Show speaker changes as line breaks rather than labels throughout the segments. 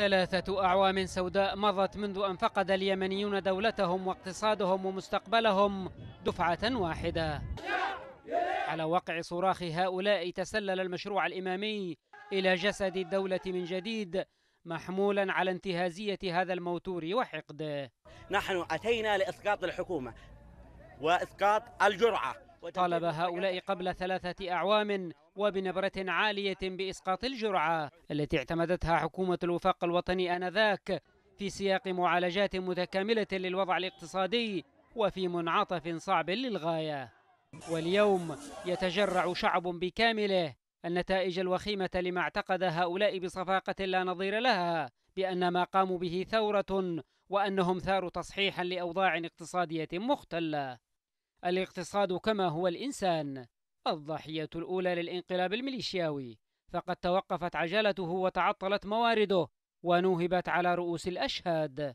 ثلاثة أعوام سوداء مضت منذ أن فقد اليمنيون دولتهم واقتصادهم ومستقبلهم دفعة واحدة على وقع صراخ هؤلاء تسلل المشروع الإمامي إلى جسد الدولة من جديد محمولا على انتهازية هذا الموتور وحقده نحن أتينا لإسقاط الحكومة وإسقاط الجرعة طالب هؤلاء قبل ثلاثة أعوام وبنبرة عالية بإسقاط الجرعة التي اعتمدتها حكومة الوفاق الوطني آنذاك في سياق معالجات متكاملة للوضع الاقتصادي وفي منعطف صعب للغاية واليوم يتجرع شعب بكامله النتائج الوخيمة لما اعتقد هؤلاء بصفاقة لا نظير لها بأن ما قاموا به ثورة وأنهم ثاروا تصحيحا لأوضاع اقتصادية مختلة الاقتصاد كما هو الإنسان الضحية الأولى للانقلاب الميليشياوي فقد توقفت عجلته وتعطلت موارده ونوهبت على رؤوس الأشهاد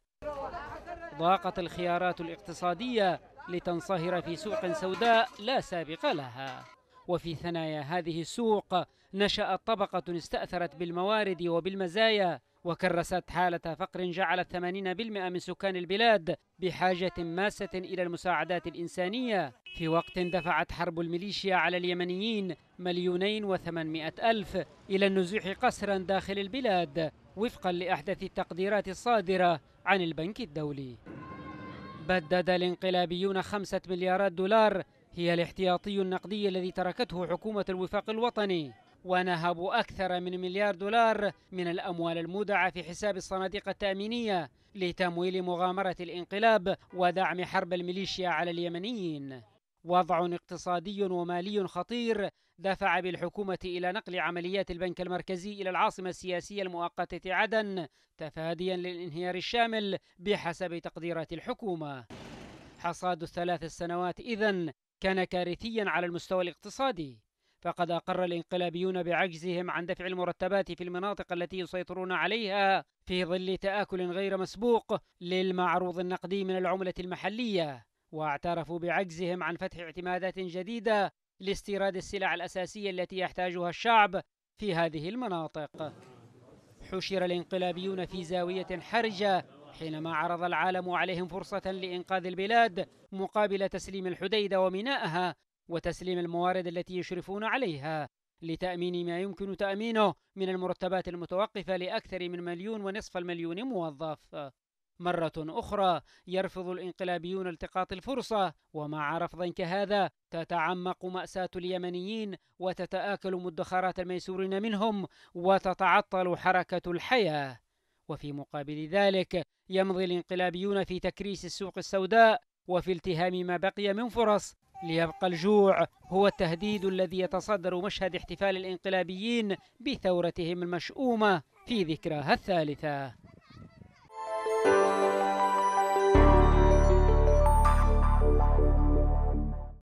ضاقت الخيارات الاقتصادية لتنصهر في سوق سوداء لا سابق لها وفي ثنايا هذه السوق نشأت طبقة استأثرت بالموارد وبالمزايا وكرست حالة فقر جعلت 80% من سكان البلاد بحاجة ماسة إلى المساعدات الإنسانية في وقت دفعت حرب الميليشيا على اليمنيين مليونين وثمانمائة ألف إلى النزوح قسرا داخل البلاد وفقا لأحدث التقديرات الصادرة عن البنك الدولي بدد الانقلابيون خمسة مليارات دولار هي الاحتياطي النقدي الذي تركته حكومة الوفاق الوطني ونهبوا أكثر من مليار دولار من الأموال المودعة في حساب الصناديق التأمينية لتمويل مغامرة الانقلاب ودعم حرب الميليشيا على اليمنيين وضع اقتصادي ومالي خطير دفع بالحكومة إلى نقل عمليات البنك المركزي إلى العاصمة السياسية المؤقتة عدن تفاديا للانهيار الشامل بحسب تقديرات الحكومة حصاد الثلاث السنوات إذن كان كارثيا على المستوى الاقتصادي فقد أقر الانقلابيون بعجزهم عن دفع المرتبات في المناطق التي يسيطرون عليها في ظل تآكل غير مسبوق للمعروض النقدي من العملة المحلية واعترفوا بعجزهم عن فتح اعتمادات جديدة لاستيراد السلع الأساسية التي يحتاجها الشعب في هذه المناطق حشر الانقلابيون في زاوية حرجة حينما عرض العالم عليهم فرصة لإنقاذ البلاد مقابل تسليم الحديدة ومينائها وتسليم الموارد التي يشرفون عليها لتأمين ما يمكن تأمينه من المرتبات المتوقفة لأكثر من مليون ونصف المليون موظف مرة أخرى يرفض الإنقلابيون التقاط الفرصة ومع رفض كهذا تتعمق مأساة اليمنيين وتتآكل مدخرات الميسورين منهم وتتعطل حركة الحياة وفي مقابل ذلك يمضي الانقلابيون في تكريس السوق السوداء وفي التهام ما بقي من فرص ليبقى الجوع هو التهديد الذي يتصدر مشهد احتفال الانقلابيين بثورتهم المشؤومة في ذكراها الثالثة